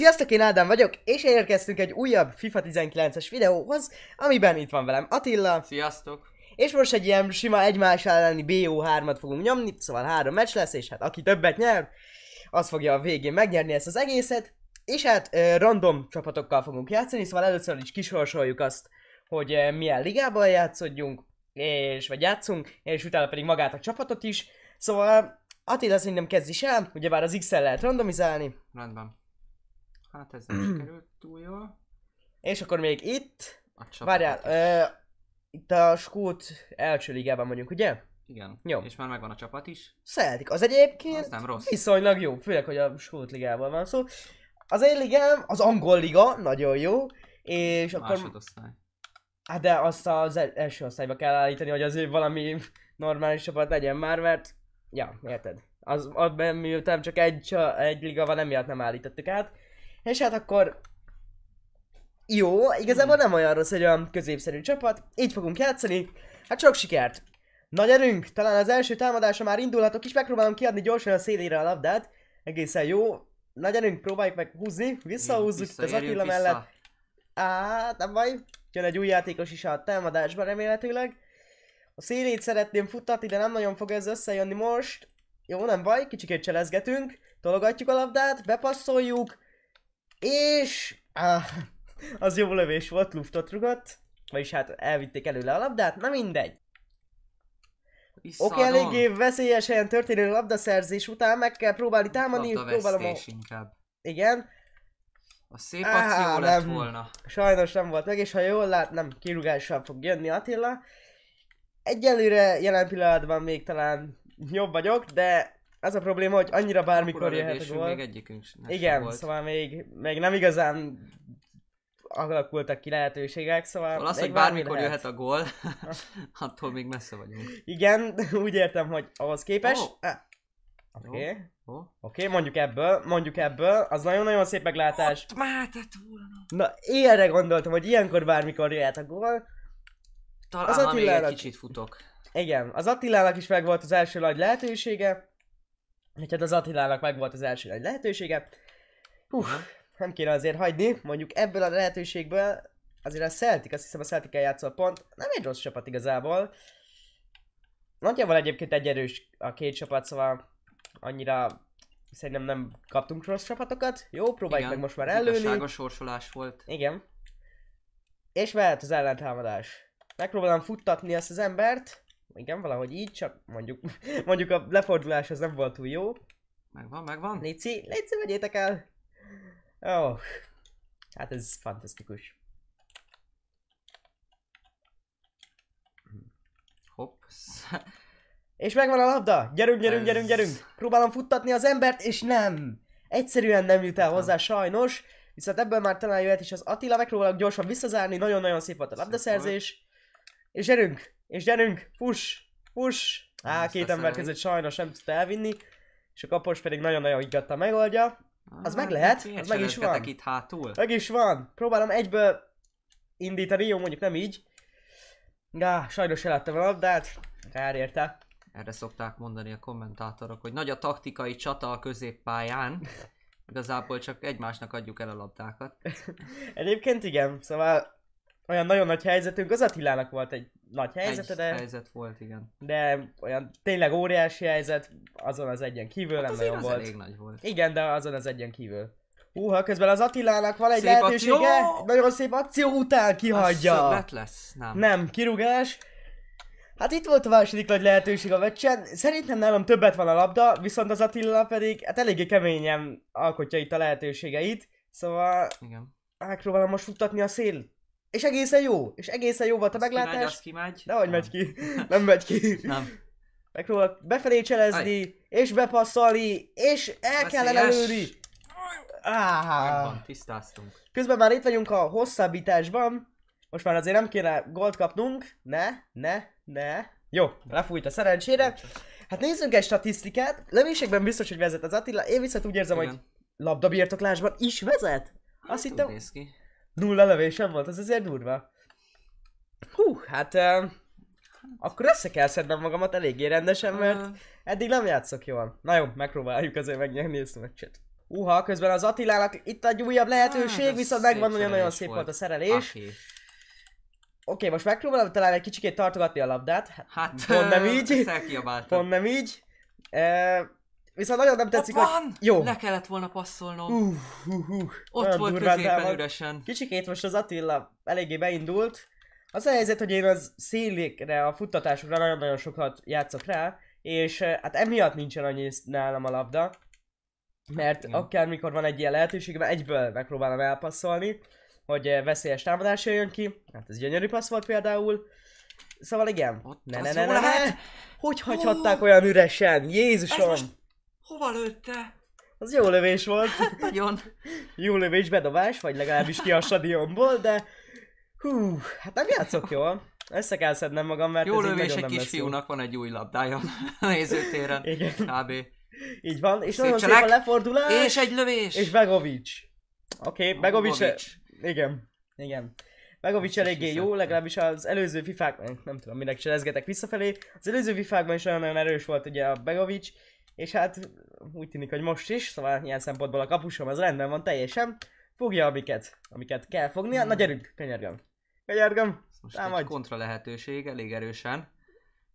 Sziasztok, én Ádám vagyok, és érkeztünk egy újabb FIFA 19-es videóhoz, amiben itt van velem Attila. Sziasztok! És most egy ilyen sima egymás elleni BO3-at fogunk nyomni, szóval három meccs lesz, és hát aki többet nyer, az fogja a végén megnyerni ezt az egészet. És hát random csapatokkal fogunk játszani, szóval először is kisorsoljuk azt, hogy milyen ligában játszodjunk, és vagy játszunk, és utána pedig magát a csapatot is. Szóval Attila szerintem kezd is el, ugyebár az X-el lehet randomizálni. Rendben. Hát ez nem mm. sikerült túl jól. És akkor még itt... A Várjál, ö, itt a Skót első ligában vagyunk, ugye? Igen. Jó. És már megvan a csapat is. Szeretik. Az egyébként az nem rossz. viszonylag jó, főleg, hogy a Skót ligában van szó. Az én ligám, az angol liga, nagyon jó. És akkor... Másodosztály. Hát de azt az e- első osztályba kell állítani, hogy azért valami normális csapat legyen már, mert... Ja, érted. Az, abban miután csak egy, egy liga van, emiatt nem állítottuk át. És hát akkor jó, igazából hmm. nem olyan rossz hogy olyan középszerű csapat, így fogunk játszani, hát sok sikert! Nagy erőnk, talán az első támadása már indulhatok is, megpróbálom kiadni gyorsan a szélére a labdát, egészen jó, nagy erőnk, próbáljuk meg húzni, visszahúzzuk itt az Attila mellett. Á, nem baj, jön egy új játékos is a támadásban remélhetőleg. A szélét szeretném futtatni, de nem nagyon fog ez összejönni most. Jó, nem baj, kicsikét cselezgetünk, tologatjuk a labdát, bepasszoljuk, és áh, az jó lövés volt, luftot rugott, vagyis hát elvitték előle a labdát, na mindegy. Oké, okay, eléggé veszélyes helyen történő labdaszerzés után meg kell próbálni támadni, próbálom a... inkább. Igen. A szép akció Á, lett nem. volna. Sajnos nem volt meg, és ha jól lát, nem kirúgással fog jönni Attila. Egyelőre jelen pillanatban még talán jobb vagyok, de az a probléma, hogy annyira bármikor jöhet a gól. még egyikünk sem Igen, volt. szóval még, még nem igazán alakultak ki lehetőségek, szóval... Szóval az, hogy bármikor lehet. jöhet a gól, attól még messze vagyunk. Igen, úgy értem, hogy ahhoz képest... Oh. Ah. Oké. Okay. Oh. Oh. Oké, okay, mondjuk ebből, mondjuk ebből, az nagyon-nagyon szép meglátás. Ott mátett volna. Na, ilyenre gondoltam, hogy ilyenkor bármikor jöhet a gól. Talán az Attilának... még egy kicsit futok. Igen, az Attilának is meg volt az első nagy lehetősége. Úgyhogy hát az Attilának meg volt az első nagy lehetősége. Hú, nem kéne azért hagyni, mondjuk ebből a lehetőségből azért a Celtic, azt hiszem a celtic játszol pont, nem egy rossz csapat igazából. Nagyjából egyébként egy erős a két csapat, szóval annyira szerintem nem kaptunk rossz csapatokat. Jó, próbáljuk Igen, meg most már előni. sorsolás volt. Igen. És mehet az ellentámadás. Megpróbálom futtatni ezt az embert. Igen, valahogy így, csak mondjuk, mondjuk a lefordulás az nem volt túl jó. Megvan, megvan. Léci, Léci, vegyétek el! Ó, oh, hát ez fantasztikus. Hopp. És megvan a labda! Gyerünk, gyerünk, ez... gyerünk, gyerünk! Próbálom futtatni az embert, és nem! Egyszerűen nem jut el hozzá sajnos, viszont ebből már talán jöhet is az Attila, megpróbálok gyorsan visszazárni, nagyon-nagyon szép volt a labdaszerzés. És gyerünk! És gyerünk, push push Á, Azt két ember között sajnos nem tudta elvinni. És a kapos pedig nagyon-nagyon iggatta megoldja. Az meg hát, lehet, hát az meg is van. itt hátul? Meg is van. Próbálom egyből indítani, jó mondjuk nem így. Gá, sajnos eladtam a labdát, kár érte. Erre szokták mondani a kommentátorok, hogy nagy a taktikai csata a középpályán. Igazából csak egymásnak adjuk el a labdákat. Egyébként igen, szóval olyan nagyon nagy helyzetünk, az Attilának volt egy nagy helyzete, egy de... helyzet volt, igen. De olyan tényleg óriási helyzet, azon az egyen kívül hát nem nagyon az volt. elég nagy volt. Igen, de azon az egyen kívül. Húha, közben az Attilának van egy szép lehetősége, akció. nagyon szép akció után kihagyja. Az lesz, nem. Nem, kirugás. Hát itt volt a második nagy lehetőség a meccsen. Szerintem nálam többet van a labda, viszont az Attila pedig hát eléggé keményen alkotja itt a lehetőségeit. Szóval Igen. megpróbálom most futtatni a szél és egészen jó, és egészen jó volt a meglátás. megy, az kimegy. Dehogy nem. megy ki, nem megy ki. Nem. Megpróbál befelé cselezni, Aj. és bepasszolni, és el kell lelőni. Ah. tisztáztunk. Közben már itt vagyunk a hosszabbításban. Most már azért nem kéne gold kapnunk. Ne, ne, ne. Jó, lefújt a szerencsére. Hát nézzünk egy statisztikát. Lövésekben biztos, hogy vezet az Attila. Én viszont úgy érzem, Igen. hogy labdabirtoklásban is vezet. Azt hát, hittem... Néz ki. Nulla lövésem volt, az azért durva. Hú, hát... Uh, akkor össze kell szednem magamat eléggé rendesen, mert eddig nem játszok jól. Na jó, megpróbáljuk azért megnyerni ezt a meccset. Uha, közben az Attilának itt egy újabb hát, lehetőség, ah, viszont megvan, hogy nagyon szép volt. a szerelés. Aki. Oké, most megpróbálom talán egy kicsikét tartogatni a labdát. Hát, hát pont nem így. Pont nem így. Viszont nagyon nem tetszik, Ott van! hogy... Jó. Le kellett volna passzolnom. Uh, uh, uh, Ott volt középen üresen. Kicsikét most az Attila eléggé beindult. Az a helyzet, hogy én az szélékre, a futtatásokra nagyon-nagyon sokat játszok rá, és eh, hát emiatt nincsen annyi nálam a labda, mert Igen. akármikor van egy ilyen lehetőség, mert egyből megpróbálom elpasszolni, hogy eh, veszélyes támadás jön ki. Hát ez gyönyörű passz volt például. Szóval igen. Ott ne, ne, ne, ne, ne. Hogy hagyhatták olyan üresen? Jézusom! Ez most Hova lőtte? Az jó lövés volt. Hát, nagyon. jó lövés, bedobás, vagy legalábbis ki a stadionból, de hú, hát nem játszok jól. Össze kell szednem magam, mert Jó lövés egy kisfiúnak van egy új labdája a nézőtéren. Igen. Kb. Így van, és nagyon a lefordulás. És egy lövés. És Begovics. Oké, okay, Begovics. Igen, igen. Begovics eléggé jó, legalábbis az előző fifák, nem tudom, minek cselezgetek visszafelé. Az előző fifákban is olyan, nagyon erős volt ugye a Begovics, és hát úgy tűnik, hogy most is, szóval ilyen szempontból a kapusom az rendben van teljesen. Fogja, amiket, amiket kell fognia. Na hmm. gyerünk, könyörgöm. Könyörgöm, Most támadj. egy kontra lehetőség, elég erősen.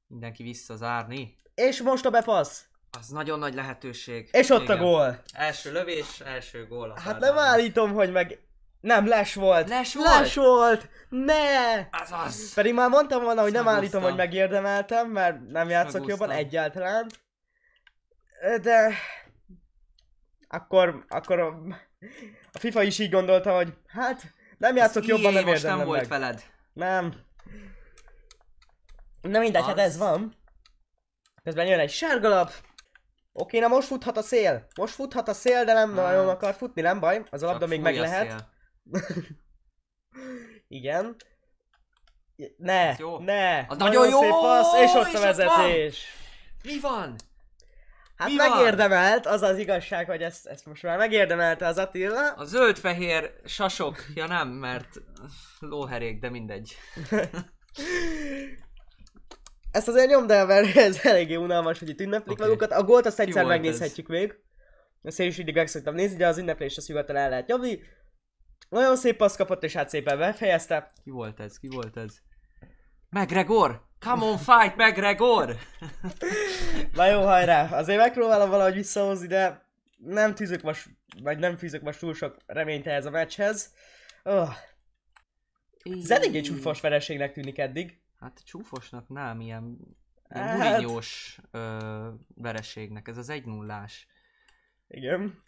Mindenki visszazárni. És most a bepasz. Az nagyon nagy lehetőség. És ott Igen. a gól. Első lövés, első gól. A Hát nem állítom, hogy meg... Nem, les volt. Les volt? Les volt! Ne! az. Pedig már mondtam volna, hogy Ezt nem állítom, hogy megérdemeltem, mert nem játszok jobban egyáltalán. De... Akkor, akkor a, a FIFA is így gondolta, hogy hát nem játszok jobban, nem most nem meg. veled. Nem. Na mindegy, hát ez van. Közben jön egy sárgalap. Oké, na most futhat a szél. Most futhat a szél, de nem hát. nagyon akar futni, nem baj. Az a labda még meg lehet. Igen. Ne, jó. ne! Az nagyon jó! Passz, és ott és a vezetés! Ott Mi van? Hát Mi megérdemelt, van? az az igazság, hogy ezt, ezt most már megérdemelte az Attila. A zöld-fehér sasok, ja nem, mert lóherék, de mindegy. ezt azért nyomd el, mert ez eléggé unalmas, hogy itt ünneplik okay. magukat. A gólt azt egyszer Jó megnézhetjük ez? még. Ezt én is mindig meg szoktam nézni, de az ünneplést azt hivatal el lehet nyomni. Nagyon szép passz kapott, és hát szépen befejezte. Ki volt ez? Ki volt ez? Megregor! Come on, fight meg, Gregor! Na jó, hajrá! Azért megpróbálom valahogy visszahozni, de nem tűzök most, vagy nem fűzök most túl sok reményt ehhez a meccshez. Oh. Ez eléggé csúfos vereségnek tűnik eddig. Hát csúfosnak nem, ilyen, ilyen hát... bulinyós vereségnek, ez az egy nullás. Igen.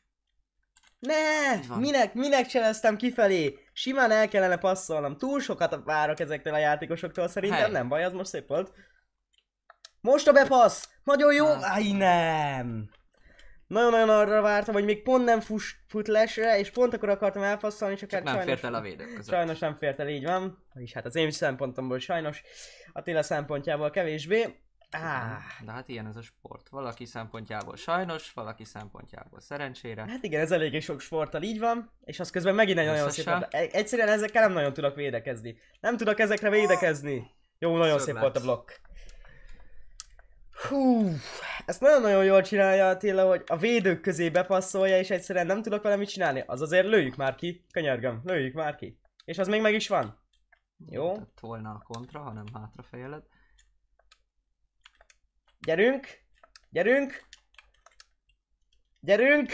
Ne! Minek, minek cseleztem kifelé? Simán el kellene passzolnom. Túl sokat várok ezektől a játékosoktól, szerintem hey. nem baj, az most szép volt. Most a bepassz! Nagyon jó! Ah. Aj, nem! Nagyon-nagyon arra vártam, hogy még pont nem fus, fut lesre, és pont akkor akartam elpasszolni, csak, csak hát nem fért el a védők között. Sajnos nem fért el, így van. És hát az én szempontomból sajnos, Attila szempontjából kevésbé. De hát ilyen ez a sport. Valaki szempontjából sajnos, valaki szempontjából szerencsére. Hát igen, ez eléggé sok sporttal így van, és az közben megint egy nagyon szép Egyszerűen ezekkel nem nagyon tudok védekezni. Nem tudok ezekre védekezni. Jó, nagyon Szöbb szép volt a blokk. Hú, ezt nagyon-nagyon jól csinálja Attila, hogy a védők közé bepasszolja, és egyszerűen nem tudok vele mit csinálni. Az azért lőjük már ki, könyörgöm, lőjük már ki. És az még meg is van. Jó? Tehát volna a kontra, hanem hátrafejeled. Gyerünk! Gyerünk! Gyerünk!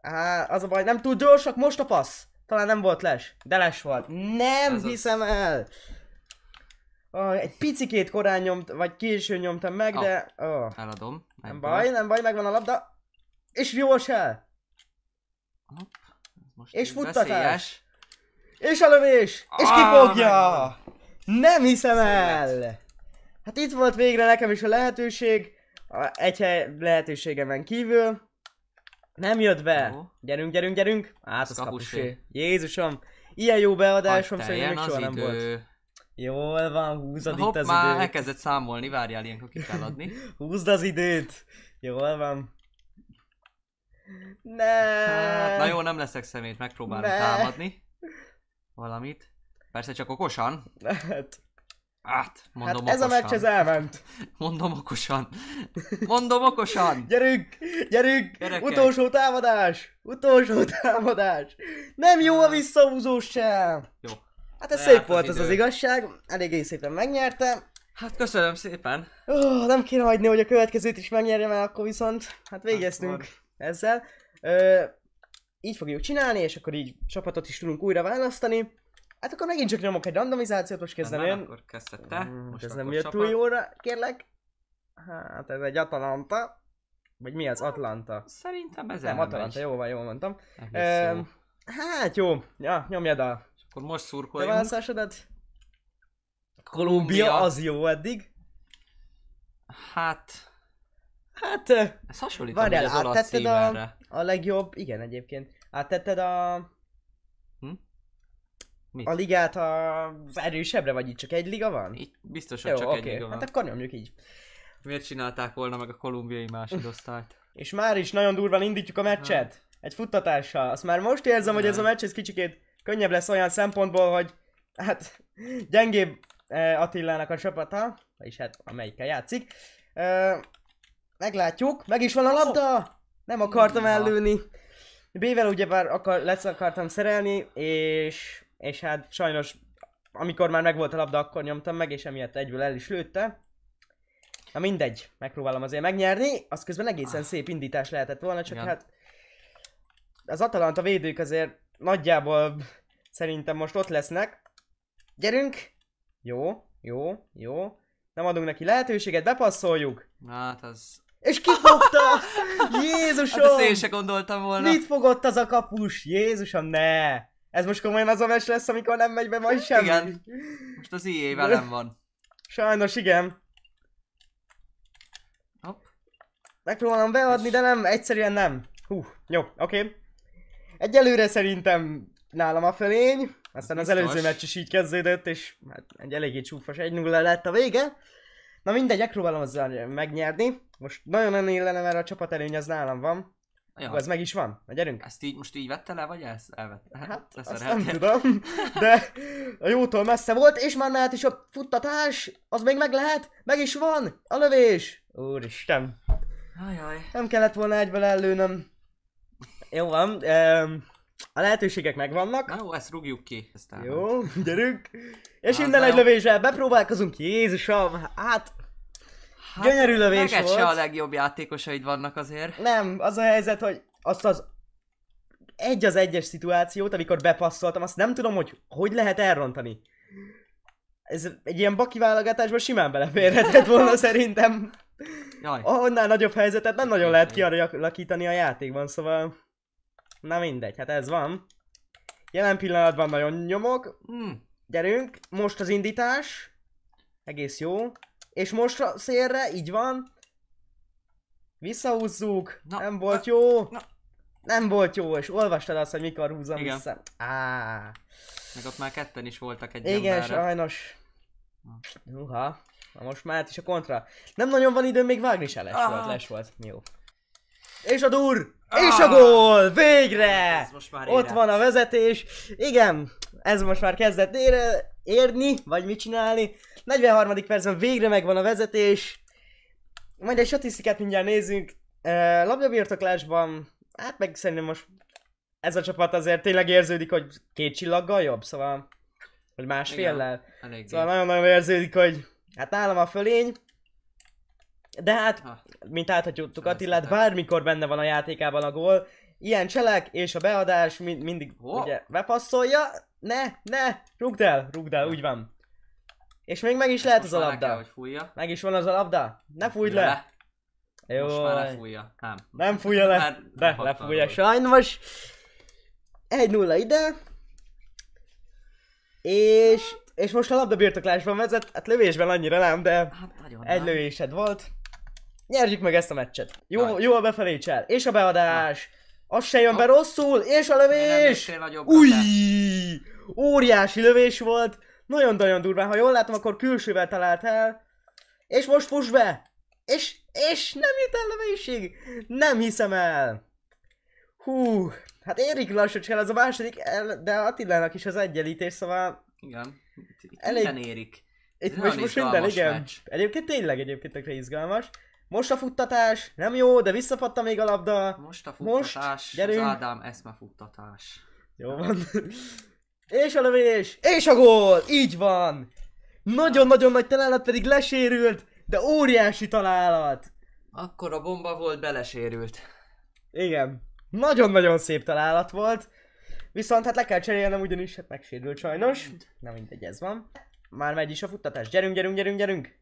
Á, az a baj, nem túl gyorsak, most a passz! Talán nem volt les, de les volt. Nem Ez hiszem az... el! Ó, egy picikét korán nyomt, vagy késő nyomtam meg, de... Ah, ó. Eladom. Nem baj, nem baj, megvan a labda. És jó el! most és futtatás! Veszélyes. És a lövés! Ah, és kifogja! Nem hiszem Szélet. el! Hát itt volt végre nekem is a lehetőség. A egy hely lehetőségemen kívül. Nem jött be. Oh. Gyerünk, gyerünk, gyerünk. Ász kapusé. Jézusom. Ilyen jó beadásom szerintem még soha idő. nem volt. Jól van, húzod Na, itt hopp, az már időt. elkezdett számolni, várjál ilyenkor ki kell adni. Húzd az időt. Jól van. Ne. Hát, na jó, nem leszek szemét, megpróbálom ne. támadni. Valamit. Persze csak okosan. Lehet. Hát, mondom hát ez okosan. a meccs, ez elment. Mondom okosan. Mondom okosan. gyerünk, gyerünk, Gyerekek. utolsó támadás, utolsó támadás. Nem jó a visszahúzó sem. Jó. Hát ez szép volt az az az igazság, eléggé szépen megnyertem. Hát köszönöm szépen. Ó, nem kéne hagyni, hogy a következőt is megnyerjem el, akkor viszont hát végeztünk hát ezzel. Ö, így fogjuk csinálni, és akkor így csapatot is tudunk újra választani. Hát akkor megint csak nyomok egy randomizációt, most kezdem én. Akkor kezdted te. Mm, most ez nem jött túl jóra, kérlek. Hát ez egy Atalanta. Vagy mi az Atlanta? Hát, szerintem ez Nem, Atalanta, jó van, jól mondtam. Hát jó, ja, nyomjad a... akkor most szurkoljunk. Te választásodat? Kolumbia, az jó eddig. Hát... Hát... Ez hasonlít, Várjál, az olasz a, a legjobb, igen egyébként. Áttetted a Mit? A ligát az erősebbre, vagy itt csak egy liga van? Itt biztos, hogy Jó, csak okay. egy liga van. Hát akkor nyomjuk így. Miért csinálták volna meg a kolumbiai másodosztályt? És már is nagyon durván indítjuk a meccset. Ha. Hát. Egy futtatással. Azt már most érzem, ne. hogy ez a hát. meccs ez kicsikét könnyebb lesz olyan szempontból, hogy hát gyengébb eh, Attilának a csapata, vagyis hát amelyikkel játszik. Eh, meglátjuk, meg is van a labda! Nem akartam ellőni. B-vel ugyebár akar, lesz akartam szerelni, és és hát sajnos amikor már megvolt a labda, akkor nyomtam meg, és emiatt egyből el is lőtte. Na mindegy, megpróbálom azért megnyerni, az közben egészen szép indítás lehetett volna, csak Igen. hát az Atalanta védők azért nagyjából szerintem most ott lesznek. Gyerünk! Jó, jó, jó. Nem adunk neki lehetőséget, bepasszoljuk. Hát az... És kifogta! Hát Jézusom! Hát ezt én se gondoltam volna. Mit fogott az a kapus? Jézusom, ne! Ez most komolyan az a meccs lesz, amikor nem megy be majd semmi? Igen. Most az EA velem van. Sajnos igen. Hopp. Megpróbálom beadni, de nem, egyszerűen nem. Hú, jó, oké. Okay. Egyelőre szerintem nálam a fölény. Aztán Biztos. az előző meccs is így kezdődött, és hát egy eléggé csúfos 1-0 lett a vége. Na mindegy, megpróbálom azzal megnyerni. Most nagyon-nagyon illene, mert a csapat előny az nálam van. Jó. Ez meg is van. Na gyerünk. Ezt így most így vette le, vagy ezt elvette? Hát, hát ezt azt nem tudom, de a jótól messze volt, és már lehet is a futtatás, az még meg lehet, meg is van, a lövés. Úristen. Ajaj. Nem kellett volna egyből ellőnöm. Jó van, a lehetőségek megvannak. Na jó, ezt rúgjuk ki. Ezt jó, gyerünk. És Na, innen egy lövéssel bepróbálkozunk, Jézusom, hát Hát, Gyönyörű lövés neked volt. se a legjobb játékosaid vannak azért. Nem, az a helyzet, hogy azt az egy az egyes szituációt, amikor bepasszoltam, azt nem tudom, hogy hogy lehet elrontani. Ez egy ilyen baki válogatásban simán beleférhetett volna szerintem. Jaj. Onnál nagyobb helyzetet nem nagyon lehet kialakítani a játékban, szóval... Na mindegy, hát ez van. Jelen pillanatban nagyon nyomok. Hmm. Gyerünk, most az indítás. Egész jó. És most a szélre, így van. Visszahúzzuk, na, nem volt na, jó. Na. Nem volt jó, és olvastad azt, hogy mikor húzom Igen. vissza. Á. Meg ott már ketten is voltak egy Igen, emberre. sajnos. Uha. Na most már hát is a kontra. Nem nagyon van időm még vágni se les ah. volt, les volt. Jó. És a dur! Ah. És a gól! Végre! Ez most már Ott van a vezetés. Igen, ez most már kezdett ére érni, vagy mit csinálni. 43. percben végre megvan a vezetés. Majd egy statisztikát mindjárt nézzünk. Uh, labdabirtoklásban, hát meg szerintem most ez a csapat azért tényleg érződik, hogy két csillaggal jobb, szóval, vagy másféllel. Igen, szóval nagyon-nagyon érződik, hogy hát nálam a fölény, de hát, ha. mint láthatjuk Attilát, bármikor benne van a játékában a gól, ilyen cselek és a beadás mind, mindig oh. ugye bepasszolja, ne, ne, rúgd el, rúgd el, úgy van. És még meg is Ezt lehet az a labda. Kell, hogy fújja. Meg is van az a labda. Ne fújd le. le. Jó. Most már lefújja. Nem. Nem fújja le. Már hát, De, lefújja sajnos. 1-0 ide. És, és most a birtoklásban vezet, hát lövésben annyira nem, de hát egy nem. lövésed volt. Nyerjük meg ezt a meccset. Jó, Jaj. jó a befelé csel. És a beadás. Az se jön be rosszul, és a lövés! Új! Óriási lövés volt. Nagyon-nagyon durván, ha jól látom, akkor külsővel talált el. És most fuss be! És, és nem jut el lövésig! Nem hiszem el! Hú, hát érik lassacskán, az a második, el, de Attilának is az egyenlítés, szóval... Igen, itt, itt elég... minden érik. Itt most, most minden, igen. Meccs. Egyébként tényleg egyébként tökre izgalmas. Most a futtatás, nem jó, de visszapatta még a labda. Most a futtatás, most, gyerünk. az Ádám eszmefuttatás. Jó van. És a lövés! És a gól! Így van! Nagyon-nagyon nagy találat pedig lesérült, de óriási találat! Akkor a bomba volt, belesérült. Igen. Nagyon-nagyon szép találat volt. Viszont hát le kell cserélnem, ugyanis hát megsérült sajnos. Na mindegy, ez van. Már megy is a futtatás. Gyerünk, gyerünk, gyerünk, gyerünk!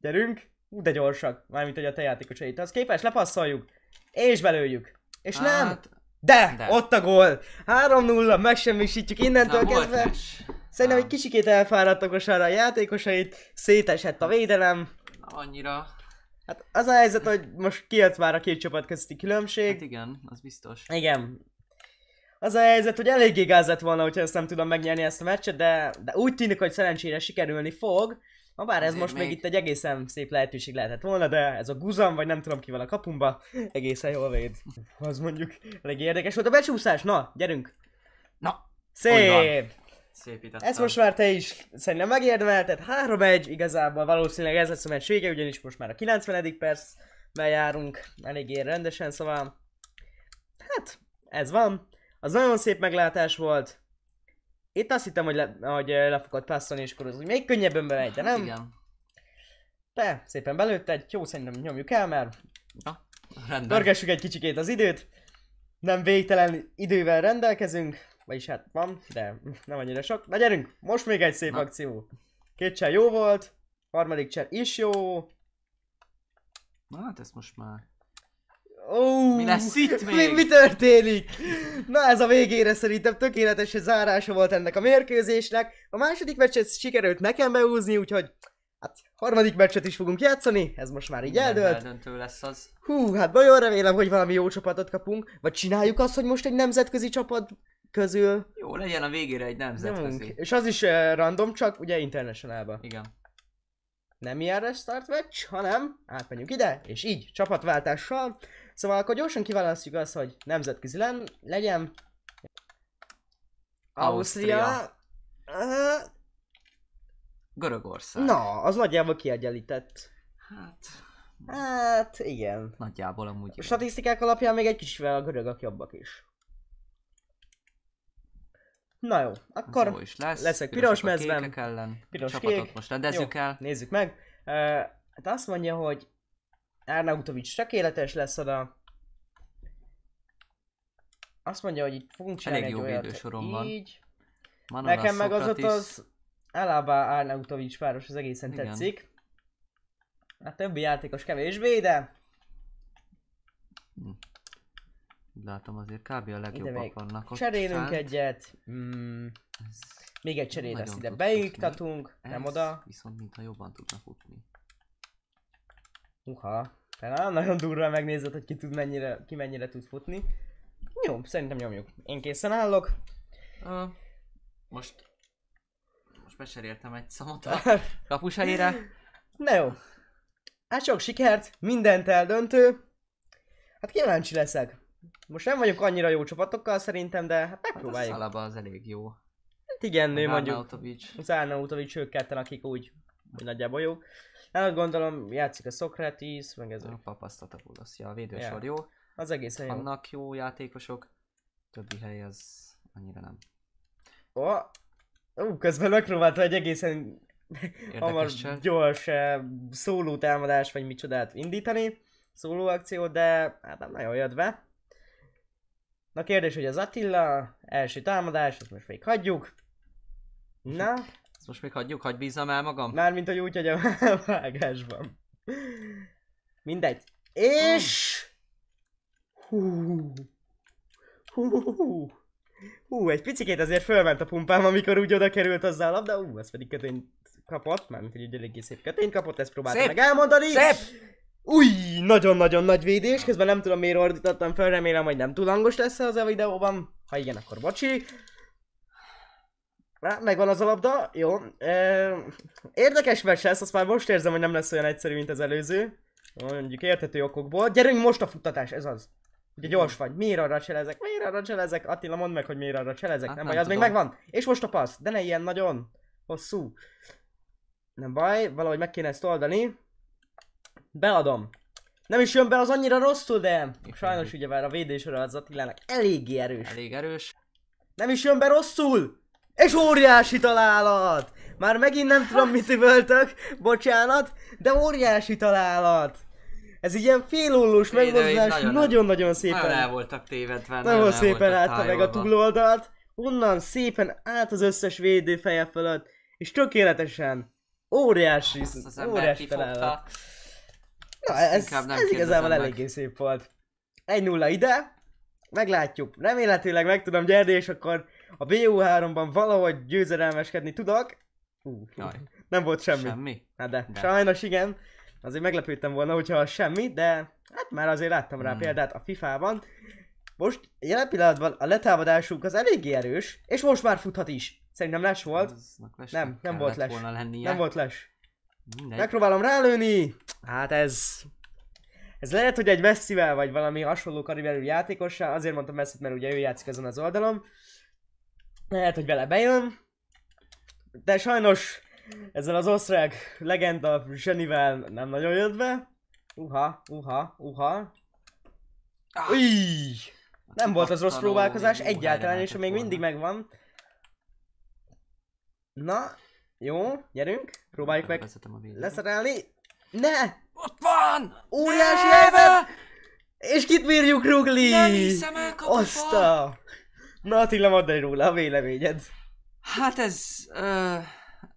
Gyerünk! Ú, de gyorsak. Mármint, hogy a te játékosait. Az képes, lepasszoljuk. És belőjük. És hát, nem! De, De, ott a gól! 3-0, megsemmisítjük innentől Na, kezdve. Is. Szerintem egy kicsikét elfáradtak arra a játékosait, szétesett a védelem. Annyira. Hát az a helyzet, hogy most kijött már a két csapat közti különbség. Hát igen, az biztos. Igen. Az a helyzet, hogy eléggé gáz lett volna, hogyha ezt nem tudom megnyerni ezt a meccset, de, de úgy tűnik, hogy szerencsére sikerülni fog. Ha bár ez most még... még itt egy egészen szép lehetőség lehetett volna, de ez a guzam, vagy nem tudom van a kapumba, egészen jól véd. Az mondjuk elég érdekes volt a becsúszás. Na, gyerünk! Na, Szép! Szépítettem. Ezt most már te is szerintem megérdemelted. 3-1, igazából valószínűleg ez lesz a meccs vége, ugyanis most már a 90. perc járunk. Eléggé rendesen, szóval... Hát, ez van. Az nagyon szép meglátás volt. Itt azt hittem, hogy, le, hogy fogod passzolni, és akkor az még könnyebben bemegy, de hát nem. Igen. Te szépen belőtte egy, jó, szerintem nyomjuk el, mert Na, rendben. Pörgessük egy kicsikét az időt. Nem végtelen idővel rendelkezünk, vagyis hát van, de nem annyira sok. Na gyerünk, most még egy szép Na. akció. Két cser jó volt, harmadik cser is jó. Na hát ezt most már... Oh, mi lesz itt még? Mi, mi történik? Na ez a végére szerintem tökéletes zárása volt ennek a mérkőzésnek. A második meccset sikerült nekem beúzni, úgyhogy hát harmadik meccset is fogunk játszani, ez most már így Minden eldőlt. Eldöntő lesz az. Hú, hát nagyon remélem, hogy valami jó csapatot kapunk, vagy csináljuk azt, hogy most egy nemzetközi csapat közül. Jó, legyen a végére egy nemzetközi. Nem, És az is uh, random, csak ugye internationálba. Igen nem ilyen restart match, hanem átmenjünk ide, és így, csapatváltással. Szóval akkor gyorsan kiválasztjuk azt, hogy nemzetközi len, legyen. Ausztria. Ausztria. Görögország. Na, az nagyjából kiegyenlített. Hát... Hát, igen. Nagyjából amúgy. A statisztikák alapján még egy kicsivel a görögök jobbak is. Na jó, akkor jó is lesz. leszek piros mezben. Ellen. Piros Csapatot kék. most rendezzük jó, el. Nézzük meg. Uh, hát azt mondja, hogy Arnautovics tökéletes lesz oda. Azt mondja, hogy itt fogunk csinálni Elég egy jó olyat. Idősorom van. Így. Manon Nekem meg az ott az Alaba Arnautovics páros az egészen Igen. tetszik. A többi játékos kevésbé, de... Hm látom azért kb. a legjobbak vannak ott. Cserélünk fent. egyet. Mm. még egy cseré lesz ide beiktatunk, nem oda. viszont mintha jobban tudna futni. Uha. Na, nagyon durva megnézed, hogy ki, tud mennyire, ki mennyire tud futni. Jó, szerintem nyomjuk. Én készen állok. Uh, most... Most beseréltem egy szamot a kapus helyére. Na jó. Hát sok sikert, mindent eldöntő. Hát kíváncsi leszek. Most nem vagyok annyira jó csapatokkal szerintem, de hát, hát megpróbáljuk. Hát az elég jó. Hát igen, nő mondjuk. Autovics. Az Autovics, ők ketten, akik úgy, úgy nagyjából jók. Hát gondolom játszik a Socrates, meg ez a... Papasztatopoulos, ja, a védősor yeah. jó. Az egész jó. Vannak jó játékosok, többi hely az annyira nem. Ó, oh. uh, közben megpróbálta egy egészen hamar gyors eh, szóló támadás, vagy micsodát indítani, szóló akció, de hát nem nagyon jött be. Na kérdés, hogy az Attila első támadás, ezt most még hagyjuk. Na? Ezt most még hagyjuk, hagyj bízzam el magam. Mármint, hogy úgy, hogy a vágásban. Mindegy. És... Hú. Hú. Hú. Hú, egy picikét azért fölment a pumpám, amikor úgy oda került hozzá a labda. Ú, ez pedig kötény kapott, mármint, hogy egy eléggé szép kötény kapott, ezt próbáltam szép. meg elmondani. Szép! Új, nagyon-nagyon nagy védés, közben nem tudom miért ordítottam fel, remélem, hogy nem túl hangos lesz az a videóban. Ha igen, akkor bocsi. Na, megvan az a labda, jó. E, érdekes mert lesz, azt már most érzem, hogy nem lesz olyan egyszerű, mint az előző. Mondjuk érthető okokból. Gyerünk most a futtatás, ez az. Ugye gyors vagy, miért arra cselezek, miért arra cselezek? Attila, mondd meg, hogy miért arra cselezek, hát, nem, nem baj, tudom. az még megvan. És most a passz, de ne ilyen nagyon hosszú. Nem baj, valahogy meg kéne ezt oldani. Beadom. Nem is jön be az annyira rosszul, de Itt sajnos ugye már a védésre az Attilának eléggé erős. Elég erős. Nem is jön be rosszul! És óriási találat! Már megint nem tudom hát. mit üvöltök, bocsánat, de óriási találat! Ez egy ilyen félullós megmozdulás, nagyon-nagyon szépen. Nagyon el voltak tévedve. Nagyon szépen látta meg a túloldalt, onnan szépen át az összes védő feje fölött, és tökéletesen óriási, Azt óriási találat. Na, ez, nem ez igazából eléggé szép volt. Egy nulla ide, meglátjuk. Remélhetőleg meg tudom gyerni, és akkor a BU3-ban valahogy győzelmeskedni tudok. Ú, nem volt semmi. Semmi? Na hát de, de, sajnos igen. Azért meglepődtem volna, hogyha semmi, de hát már azért láttam rá hmm. példát a FIFA-ban. Most jelen pillanatban a letámadásunk az eléggé erős, és most már futhat is. Szerintem les volt. Nem, nem volt les. Nem volt les. Mindegy. Megpróbálom rálőni! Hát ez... Ez lehet, hogy egy messzivel vagy valami hasonló kariberű játékossá, azért mondtam messzit, mert ugye ő játszik ezen az oldalon. Lehet, hogy vele bejön. De sajnos ezzel az osztrák legenda zsenivel nem nagyon jött be. Uha, uha, uha. Ah. Nem volt az rossz próbálkozás egyáltalán, és még mindig megvan. Na, jó, gyerünk. Próbáljuk meg leszerelni. Ne! Ott van! Óriási jelvet! És kit bírjuk, Rugli? Nem hiszem, Azt a... Na Attila, mondd el róla a véleményed. Hát ez...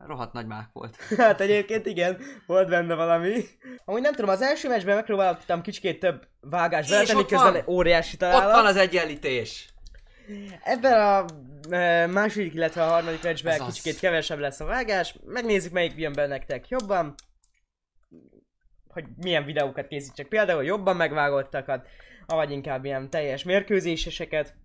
rohadt nagy mák volt. hát egyébként igen, volt benne valami. Amúgy nem tudom, az első meccsben megpróbáltam kicsikét több vágást beletenni, közben óriási találat. Ott van az egyenlítés. Ebben a e, második, illetve a harmadik meccsben kicsit kevesebb lesz a vágás. Megnézzük, melyik jön be nektek jobban. Hogy milyen videókat készítsek. Például jobban megvágottakat, vagy inkább ilyen teljes mérkőzéseseket.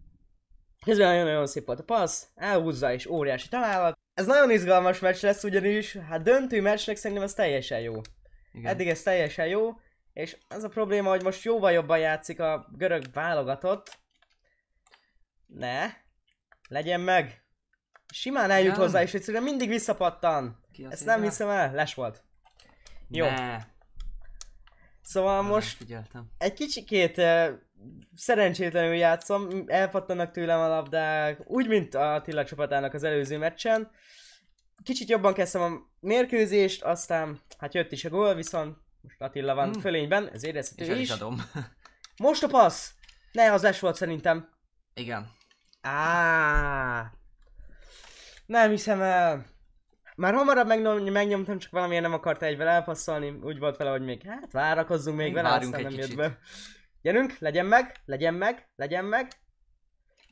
Ez nagyon-nagyon szép volt a passz, elhúzza és óriási találat. Ez nagyon izgalmas meccs lesz ugyanis, hát döntő meccsnek szerintem ez teljesen jó. Igen. Eddig ez teljesen jó, és az a probléma, hogy most jóval jobban játszik a görög válogatott, ne. Legyen meg. Simán eljut ja. hozzá, és egyszerűen mindig visszapattan. Ki Ezt nem hiszem el. Les volt. Jó. Ne. Szóval ne, most figyeltem. egy kicsikét uh, szerencsétlenül játszom, elpattanak tőlem a labdák, úgy, mint a tilla csapatának az előző meccsen. Kicsit jobban kezdtem a mérkőzést, aztán hát jött is a gól, viszont most Attila van hmm. fölényben, ez érezhető is. is. Adom. Most a passz! Ne, az les volt szerintem. Igen. Á, nem hiszem el. Már hamarabb megnyom, megnyomtam, csak valamilyen nem akarta egyben elpasszolni. Úgy volt vele, hogy még hát várakozzunk még, még vele, aztán egy nem kicsit. jött be. Gyerünk, legyen meg, legyen meg, legyen meg.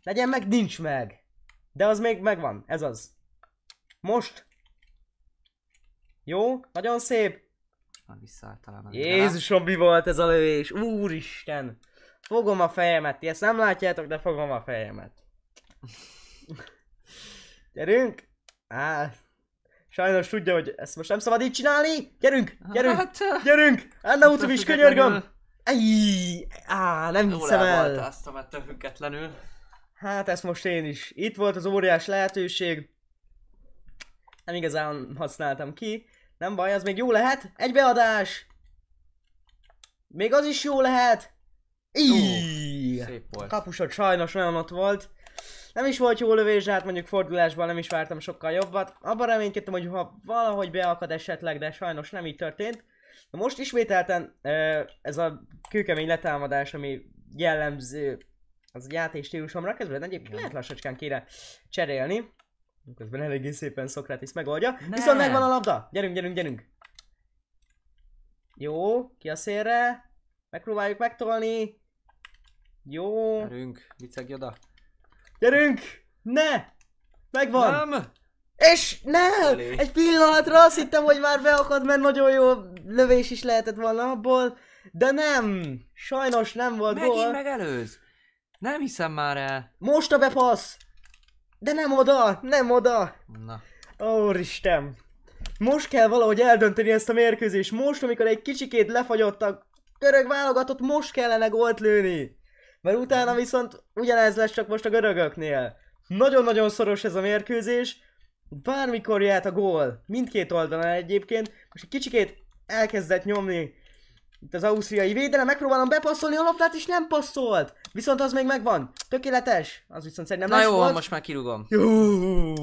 Legyen meg, nincs meg. De az még megvan, ez az. Most. Jó, nagyon szép. Már visszaállt talán. Jézusom, mi volt ez a lövés? Úristen. Fogom a fejemet, ti ezt nem látjátok, de fogom a fejemet. Gyerünk! Á, sajnos tudja, hogy ezt most nem szabad így csinálni! Gyerünk! Gyerünk! Hát, gyerünk! Enne utóbb is könyörgöm! Ejj! Á, nem hiszem el! Aztam a függetlenül. Hát ezt most én is. Itt volt az óriás lehetőség. Nem igazán használtam ki. Nem baj, az még jó lehet. Egy beadás! Még az is jó lehet! Így! Kapusod sajnos olyan ott volt. Nem is volt jó lövés, hát mondjuk fordulásban nem is vártam sokkal jobbat. Abban reménykedtem, hogy ha valahogy beakad esetleg, de sajnos nem így történt. Na most ismételten ez a kőkemény letámadás, ami jellemző az játék stílusomra kezdve, egyébként lehet lassacskán kéne cserélni. Közben eléggé szépen Szokrátis megoldja. Ne. Viszont megvan a labda! Gyerünk, gyerünk, gyerünk! Jó, ki a szélre. Megpróbáljuk megtolni. Jó. Gyerünk, viccegj oda. Gyerünk! Ne! Megvan! Nem! És nem! Egy pillanatra azt hittem, hogy már beakad, mert nagyon jó lövés is lehetett volna abból, de nem! Sajnos nem volt Megint gól. megelőz! Nem hiszem már el. Most a bepassz! De nem oda! Nem oda! Na. Ó, Isten! Most kell valahogy eldönteni ezt a mérkőzést. Most, amikor egy kicsikét lefagyott a válogatott, most kellene gólt lőni. Mert utána mhm. viszont ugyanez lesz csak most a görögöknél. Nagyon-nagyon szoros ez a mérkőzés. Bármikor jöhet a gól, mindkét oldalán egyébként. Most egy kicsikét elkezdett nyomni itt az ausztriai védelem, megpróbálom bepasszolni a labdát, és nem passzolt. Viszont az még megvan. Tökéletes. Az viszont szerintem Na jó, volt. most már kirúgom. Jó.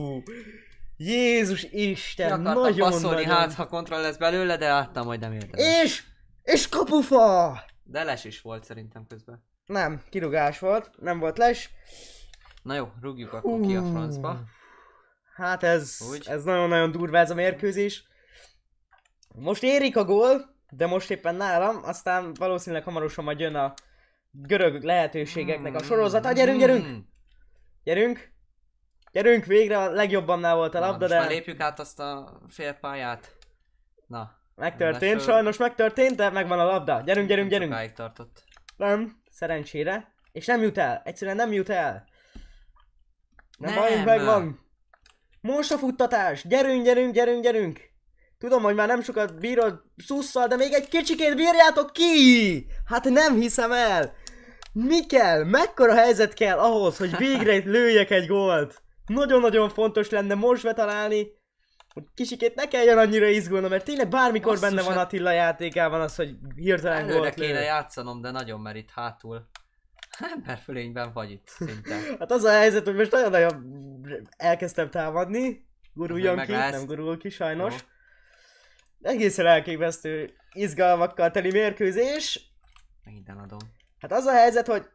Jézus Isten, Mi nagyon passzolni, nagyon. hát ha kontroll lesz belőle, de láttam, hogy nem értem. És, és kapufa! De les is volt szerintem közben. Nem, kirugás volt, nem volt les. Na jó, rúgjuk akkor uh, ki a francba. Hát ez, Úgy. ez nagyon-nagyon durva ez a mérkőzés. Most érik a gól, de most éppen nálam, aztán valószínűleg hamarosan majd jön a görög lehetőségeknek a hmm. sorozata. Gyerünk, gyerünk! Hmm. Gyerünk! Gyerünk, végre a legjobbannál volt a labda, Na, most de... Most lépjük át azt a fél pályát. Na. Megtörtént, sajnos megtörtént, de megvan a labda. Gyerünk, gyerünk, gyerünk! Nem tartott. Nem. Szerencsére. És nem jut el. Egyszerűen nem jut el. Na nem. bajunk megvan. Most a futtatás. Gyerünk, gyerünk, gyerünk, gyerünk. Tudom, hogy már nem sokat bírod szusszal, de még egy kicsikét bírjátok ki! Hát nem hiszem el! Mi kell? Mekkora helyzet kell ahhoz, hogy végre lőjek egy gólt? Nagyon-nagyon fontos lenne most betalálni, hogy kisikét ne kelljen annyira izgulnom, mert tényleg bármikor Basszus, benne van hát Attila játékában az, hogy hirtelen Előre gólt kéne játszanom, de nagyon mer itt hátul. Emberfölényben vagy itt szinte. hát az a helyzet, hogy most nagyon-nagyon elkezdtem támadni. Guruljon ki, lesz. nem gurul ki sajnos. Jó. Egészen elképesztő izgalmakkal teli mérkőzés. Megint eladom. Hát az a helyzet, hogy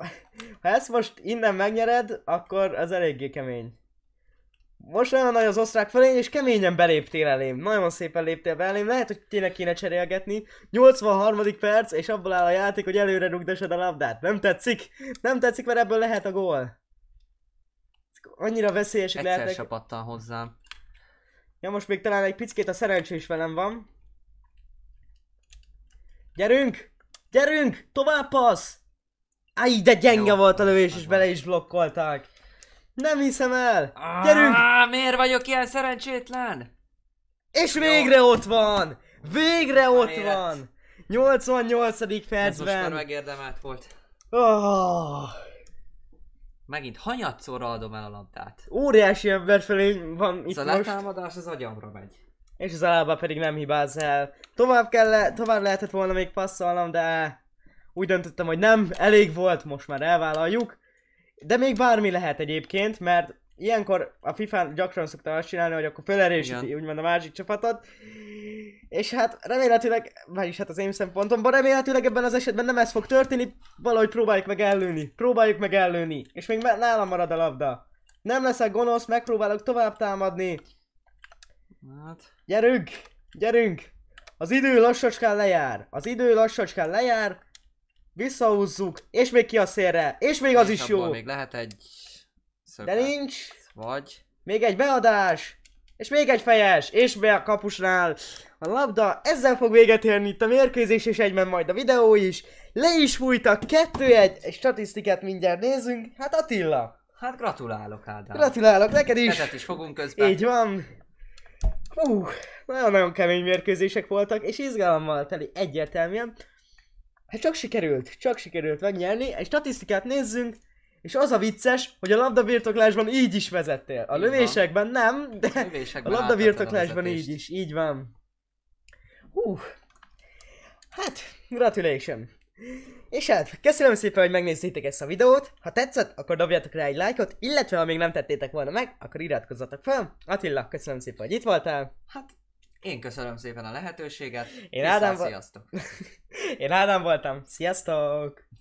ha ezt most innen megnyered, akkor az eléggé kemény most olyan nagy az osztrák felé, és keményen beléptél elém. Nagyon szépen léptél be elém, lehet, hogy tényleg kéne cserélgetni. 83. perc, és abból áll a játék, hogy előre rugdasod a labdát. Nem tetszik? Nem tetszik, mert ebből lehet a gól. Annyira veszélyesek Egyszer lehetnek. Egyszer pattan hozzám. Ja, most még talán egy picit a szerencsés velem van. Gyerünk! Gyerünk! Tovább passz! Áj, de gyenge Jó, volt a lövés, és bele is blokkolták. Nem hiszem el! Gyerünk! miért vagyok ilyen szerencsétlen? És végre ott van! Végre ott van! 88. percben! Ez most megérdemelt volt. Oh. Megint hanyatszorra adom el a labdát. Óriási ember felé van itt szóval most. a letámadás az agyamra megy. És az alába pedig nem hibáz el. Tovább, kell le, tovább lehetett volna még passzolnom, de úgy döntöttem, hogy nem, elég volt, most már elvállaljuk. De még bármi lehet egyébként, mert ilyenkor a FIFA gyakran szokta azt csinálni, hogy akkor felerősíti úgymond a másik csapatot, és hát remélhetőleg, vagyis hát az én szempontomban remélhetőleg ebben az esetben nem ez fog történni, valahogy próbáljuk meg ellőni, próbáljuk meg ellőni, és még nálam marad a labda. Nem leszek gonosz, megpróbálok tovább támadni. Hát... Gyerünk! Gyerünk! Az idő lassacskán lejár! Az idő lassacskán lejár, Visszahúzzuk, és még ki a szélre, és még és az is jó. még lehet egy szöket. De nincs. Vagy. Még egy beadás, és még egy fejes, és be a kapusnál. A labda ezzel fog véget érni itt a mérkőzés, és egyben majd a videó is. Le is fújtak, kettő egy statisztikát mindjárt nézzünk. Hát Attila. Hát gratulálok, Ádám. Gratulálok neked is. Kezet is fogunk közben. Így van. Hú, nagyon-nagyon kemény mérkőzések voltak, és izgalommal teli egyértelműen. Hát csak sikerült, csak sikerült megnyerni. Egy statisztikát nézzünk, és az a vicces, hogy a labdabirtoklásban így is vezettél. A lövésekben nem, de a, labda a így is, így van. Hú, hát, gratulation. És hát, köszönöm szépen, hogy megnéztétek ezt a videót. Ha tetszett, akkor dobjátok rá egy lájkot, illetve ha még nem tettétek volna meg, akkor iratkozzatok fel. Attila, köszönöm szépen, hogy itt voltál. Hát, én köszönöm szépen a lehetőséget. Én Ádám, vo- Én Ádám voltam. Sziasztok!